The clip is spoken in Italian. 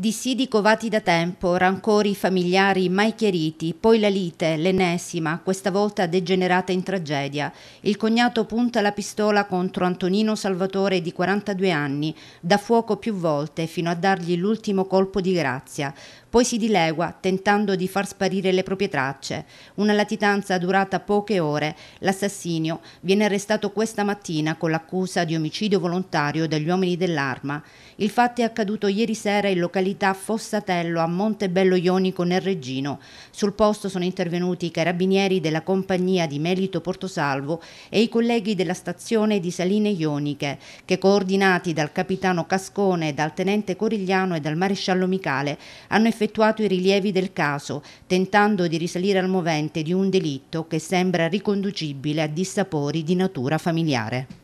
Dissidi covati da tempo, rancori familiari mai chiariti, poi la lite, l'ennesima, questa volta degenerata in tragedia. Il cognato punta la pistola contro Antonino Salvatore di 42 anni, dà fuoco più volte fino a dargli l'ultimo colpo di grazia. Poi si dilegua tentando di far sparire le proprie tracce. Una latitanza durata poche ore. L'assassinio viene arrestato questa mattina con l'accusa di omicidio volontario dagli uomini dell'arma. Il fatto è accaduto ieri sera in località località Fossatello a Montebello Ionico nel Reggino. Sul posto sono intervenuti i carabinieri della compagnia di Melito Portosalvo e i colleghi della stazione di Saline Ioniche, che coordinati dal capitano Cascone, dal tenente Corigliano e dal maresciallo Micale hanno effettuato i rilievi del caso, tentando di risalire al movente di un delitto che sembra riconducibile a dissapori di natura familiare.